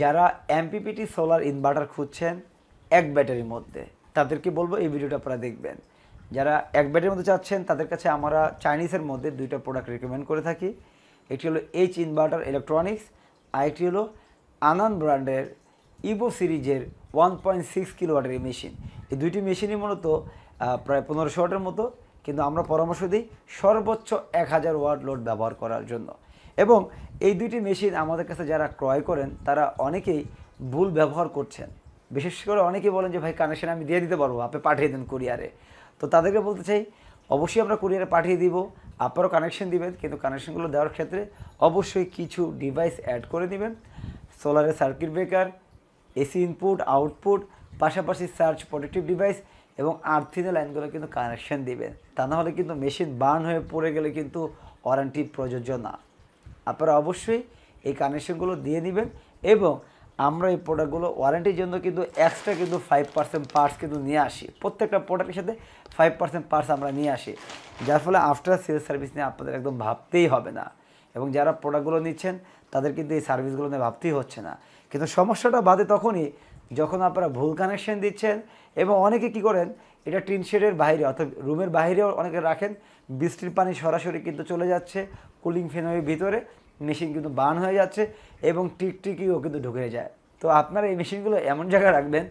যারা MPPT solar inverter খুঁজছেন এক ব্যাটারির মধ্যে তাদেরকে বলবো এই ভিডিওটা আপনারা দেখবেন যারা এক ব্যাটারির মধ্যে চাচ্ছেন তাদের কাছে আমরা চাইনিজের মধ্যে দুইটা প্রোডাক্ট রেকমেন্ড করে থাকি একটি হলো এইচ ইনভার্টার ইলেকট্রনিক্স আরেকটি হলো আনান ব্র্যান্ডের ইভো সিরিজের ওয়ান পয়েন্ট সিক্স কিলোওয়াটের মেশিন এই দুইটি মেশিনই মূলত প্রায় পনেরোশো ওয়াটের মতো কিন্তু আমরা পরামর্শ দিই সর্বোচ্চ এক হাজার ওয়ার্ড লোড ব্যবহার করার জন্য এবং এই দুইটি মেশিন আমাদের কাছে যারা ক্রয় করেন তারা অনেকেই ভুল ব্যবহার করছেন বিশেষ করে অনেকেই বলেন যে ভাই কানেকশান আমি দিয়ে দিতে পারবো আপনি পাঠিয়ে দিন কুরিয়ারে তো তাদেরকে বলতে চাই অবশ্যই আমরা কুরিয়ারে পাঠিয়ে দিব আপনারও কানেকশন দিবেন কিন্তু কানেকশনগুলো দেওয়ার ক্ষেত্রে অবশ্যই কিছু ডিভাইস অ্যাড করে দিবেন সোলারের circuit breaker AC input output পাশাপাশি সার্চ প্রোটেক্টিভ ডিভাইস এবং আর্থিতে লাইনগুলো কিন্তু কানেকশন দিবেন তা না হলে কিন্তু মেশিন বার্ন হয়ে পড়ে গেলে কিন্তু ওয়ারেন্টি প্রযোজ্য না আপনারা অবশ্যই এই কানেকশানগুলো দিয়ে দিবেন এবং আমরা এই প্রোডাক্টগুলো ওয়ারেন্টির জন্য কিন্তু এক্সট্রা কিন্তু ফাইভ পার্সেন্ট পার্টস কিন্তু নিয়ে আসি প্রত্যেকটা প্রোডাক্টের সাথে ফাইভ পার্সেন্ট পার্টস আমরা নিয়ে আসি যার ফলে আফটার সেল সার্ভিস নিয়ে আপনাদের একদম ভাবতেই হবে না এবং যারা প্রোডাক্টগুলো নিচ্ছেন তাদের কিন্তু এই সার্ভিসগুলো নিয়ে ভাবতেই হচ্ছে না কিন্তু সমস্যাটা বাদে তখনই যখন আপনারা ভুল কানেকশন দিচ্ছেন এবং অনেকে কি করেন এটা টিন শেডের বাইরে অর্থাৎ রুমের বাইরেও অনেকে রাখেন বৃষ্টির পানি সরাসরি কিন্তু চলে যাচ্ছে কুলিং ফ্যান হয়ে ভিতরে মেশিন কিন্তু বান হয়ে যাচ্ছে এবং টিকটিকিও কিন্তু ঢুকে যায় তো আপনারা এই মেশিনগুলো এমন জায়গায় রাখবেন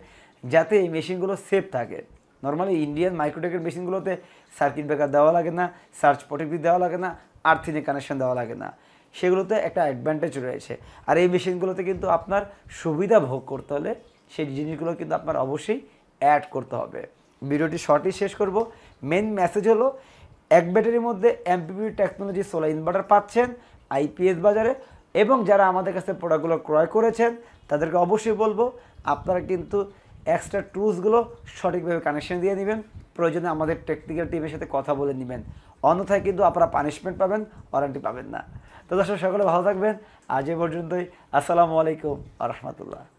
যাতে এই মেশিনগুলো সেফ থাকে নর্মালি ইন্ডিয়ান মাইক্রোটেকের মেশিনগুলোতে সার্কিট ব্রেকার দেওয়া লাগে না সার্চ প্রোটেক্টি দেওয়া লাগে না আর্থিনে কানেকশন দেওয়া লাগে না সেগুলোতে একটা অ্যাডভান্টেজ রয়েছে আর এই মেশিনগুলোতে কিন্তু আপনার সুবিধা ভোগ করতে হলে সেই জিনিসগুলো কিন্তু আপনার অবশ্যই অ্যাড করতে হবে ভিডিওটি শর্টই শেষ করব মেন মেসেজ হলো এক ব্যাটারির মধ্যে এমপিপি টেকনোলজি সোলার ইনভার্টার পাচ্ছেন আইপিএস বাজারে এবং যারা আমাদের কাছে প্রোডাক্টগুলো ক্রয় করেছেন তাদেরকে অবশ্যই বলবো আপনারা কিন্তু এক্সট্রা টুলসগুলো সঠিকভাবে কানেকশন দিয়ে নেবেন প্রয়োজনে আমাদের টেকনিক্যাল টিমের সাথে কথা বলে নেবেন অন্যথায় কিন্তু আপনারা পানিশমেন্ট পাবেন ওয়ারেন্টি পাবেন না তো দর্শক সকলে ভালো থাকবেন আজ এ পর্যন্তই আসসালামু আলাইকুম আ রহমতুল্লাহ